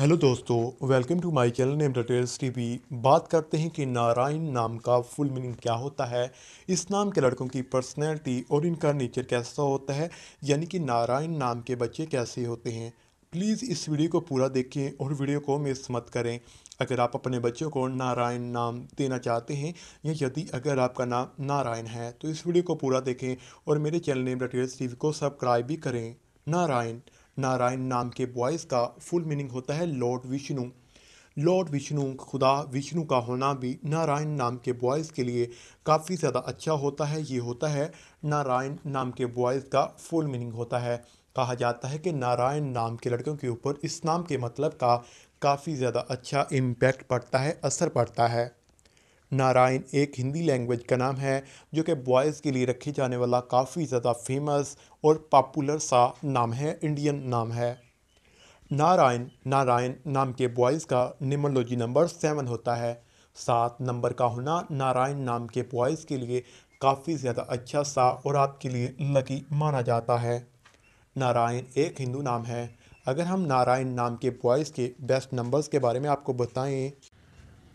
hello दोस्तों welcome to my channel name details TV बात करते हैं कि नारायण नाम का फुल मीनिंग क्या होता है इस नाम के लड़कों की पर्सनैलिटी और इनका नेचर कैसा होता है यानी कि नारायण नाम के बच्चे कैसे होते हैं प्लीज़ इस वीडियो को पूरा देखें और वीडियो को मिस मत करें अगर आप अपने बच्चों को नारायण नाम देना चाहते हैं या यदि अगर आपका नाम नारायण है तो इस वीडियो को पूरा देखें और मेरे चैनल नेम डिटेल्स टीवी को सब्सक्राइब भी करें नारायण नारायण नाम के बॉयज़ का फुल मीनिंग होता है लॉर्ड विष्णु लॉर्ड विष्णु खुदा विष्णु का होना भी नारायण नाम के बॉयज़ के लिए काफ़ी ज़्यादा अच्छा होता है ये होता है नारायण नाम के बॉयज़ का फुल मीनिंग होता है कहा जाता है कि नारायण नाम के लड़कों के ऊपर इस नाम के मतलब का काफ़ी ज़्यादा अच्छा इम्पैक्ट पड़ता है असर पड़ता है नारायण एक हिंदी लैंग्वेज का नाम है जो कि बॉयज़ के लिए रखे जाने वाला काफ़ी ज़्यादा फेमस और पॉपुलर सा नाम है इंडियन नाम है नारायण नारायण नाम के बॉयज़ का निमोलॉजी नंबर सेवन होता है सात नंबर का होना नारायण नाम के बॉयज़ के लिए काफ़ी ज़्यादा अच्छा सा और आपके लिए लकी माना जाता है नारायण एक हिंदू नाम है अगर हम नारायण नाम के बॉयज़ के बेस्ट नंबर्स के बारे में आपको बताएं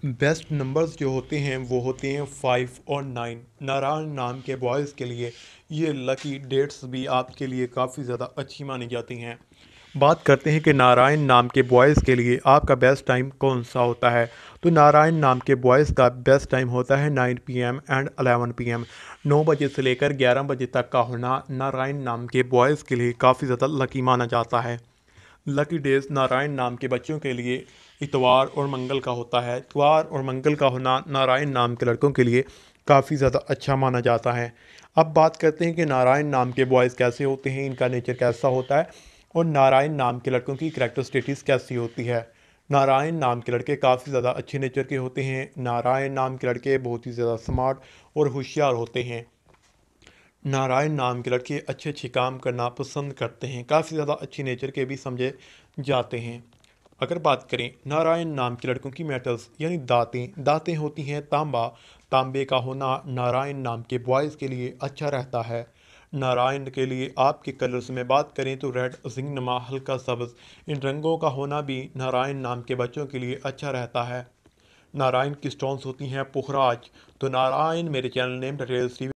बेस्ट नंबर्स जो होते हैं वो होते हैं फाइव और नाइन नारायण नाम के बॉयज़ के लिए ये लकी डेट्स भी आपके लिए काफ़ी ज़्यादा अच्छी मानी जाती हैं बात करते हैं कि नारायण नाम के बॉयज़ के लिए आपका बेस्ट टाइम कौन सा होता है तो नारायण नाम के बॉयज़ का बेस्ट टाइम होता है 9 पीएम एंड 11 पीएम 9 बजे से लेकर 11 बजे तक का होना नारायण नाम के बॉयज़ के लिए काफ़ी ज़्यादा लकी माना जाता है लकी डेज नारायण नाम के बच्चों के लिए इतवार और मंगल का होता है इतवार और मंगल का होना नारायण नाम के लड़कों के लिए काफ़ी ज़्यादा अच्छा माना जाता है अब बात करते हैं कि नारायण नाम के बॉयज़ कैसे होते हैं इनका नेचर कैसा होता है और नारायण नाम के लड़कों की करैक्टर स्टेटिस कैसी होती है नारायण नाम के लड़के काफ़ी ज़्यादा अच्छे नेचर के होते हैं नारायण नाम के लड़के बहुत ही ज़्यादा स्मार्ट और होशियार होते हैं नारायण नाम के लड़के अच्छे अच्छे काम करना पसंद करते हैं काफ़ी ज़्यादा अच्छे नेचर के भी समझे जाते हैं अगर बात करें नारायण नाम के लड़कों की मेटल्स यानी दाँतें दाँतें होती हैं तांबा तांबे का होना नारायण नाम के बॉयज़ के लिए अच्छा रहता है नारायण के लिए आपके कलर्स में बात करें तो रेड जिंगनमा हल्का सब्ज़ इन रंगों का होना भी नारायण नाम के बच्चों के लिए अच्छा रहता है नारायण की स्टोन्स होती हैं पुखराज तो नारायण मेरे चैनल नेम डिटेल्स टी